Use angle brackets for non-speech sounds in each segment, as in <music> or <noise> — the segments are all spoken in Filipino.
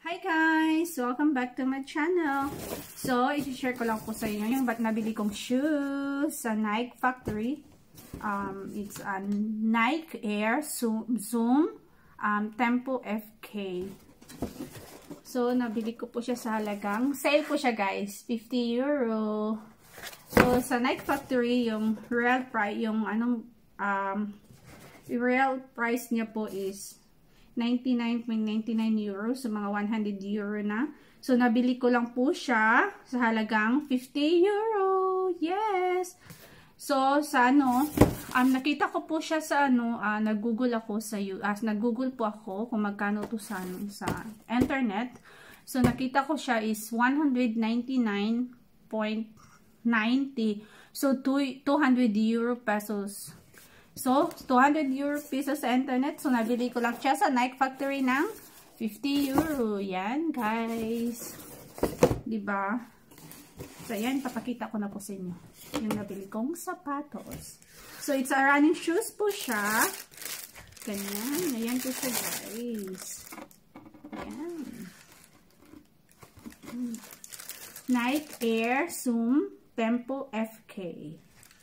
Hi guys! Welcome back to my channel. So, isi-share ko lang po sa inyo yung ba't nabili kong shoes sa Nike Factory. Um, it's a Nike Air Zoom, um, Tempo FK. So, nabili ko po siya sa halagang. Sale po siya guys. 50 euro. So, sa Nike Factory, yung real price, yung anong um, real price niya po is 99.99 euro sa mga 100 euro na. So, nabili ko lang po siya sa halagang 50 euro. Yes! So, sa ano, um, nakita ko po siya sa ano, uh, nag-google ako sa, as uh, nag-google po ako kung magkano to sa, ano, sa internet. So, nakita ko siya is 199.90. So, 200 euro pesos So, 200 euro pieces sa internet. So, nabili ko lang siya sa Nike Factory ng 50 euro. Yan, guys. Diba? So, yan. Papakita ko na po sa inyo. Yung nabili kong sapatos. So, it's a running shoes po siya. Ganyan. Ayan po siya, guys. Ayan. Nike Air Zoom Tempo FK.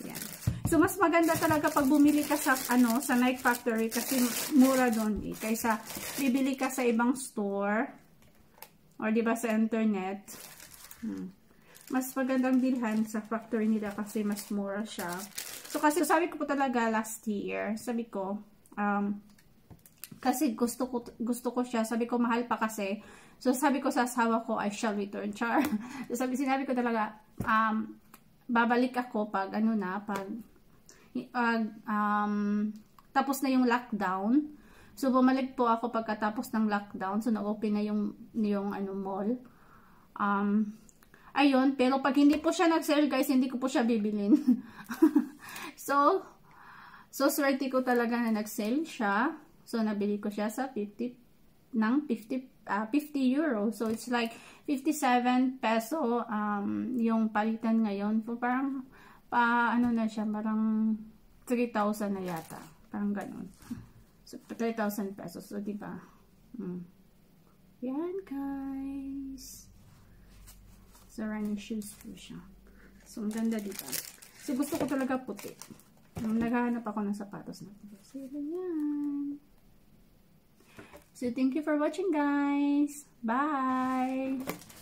Ayan. So, mas maganda talaga pag bumili ka sa, ano, sa Nike Factory kasi mura doon eh. Kaysa bibili ka sa ibang store or di ba sa internet. Hmm. Mas magandang bilhan sa factory nila kasi mas mura siya. So, kasi sabi ko po talaga last year, sabi ko, um, kasi gusto ko, gusto ko siya, sabi ko mahal pa kasi. So, sabi ko sa asawa ko, I shall return, <laughs> char. so, sabi, sinabi ko talaga, um, babalik ako pag ano na, pag uh, um, tapos na yung lockdown. So, bumalik po ako pagkatapos ng lockdown. So, na-open na yung, yung ano, mall. Um, ayun, pero pag hindi po siya nag-sale, guys, hindi ko po siya bibilin. <laughs> so, so, swerte ko talaga na nag-sale siya. So, nabili ko siya sa 50, ng 50, uh, 50 euro. So, it's like 57 peso um, yung palitan ngayon. So, parang, pa, ano na siya, parang 3,000 na yata. Parang ganun. So, 3,000 pesos. So, diba? Hmm. Yan, guys. So, running shoes po siya. So, ang ganda, diba? So, gusto ko talaga puti. Nung naghahanap ako ng sapatos na puti. So, yan. So, thank you for watching, guys. Bye!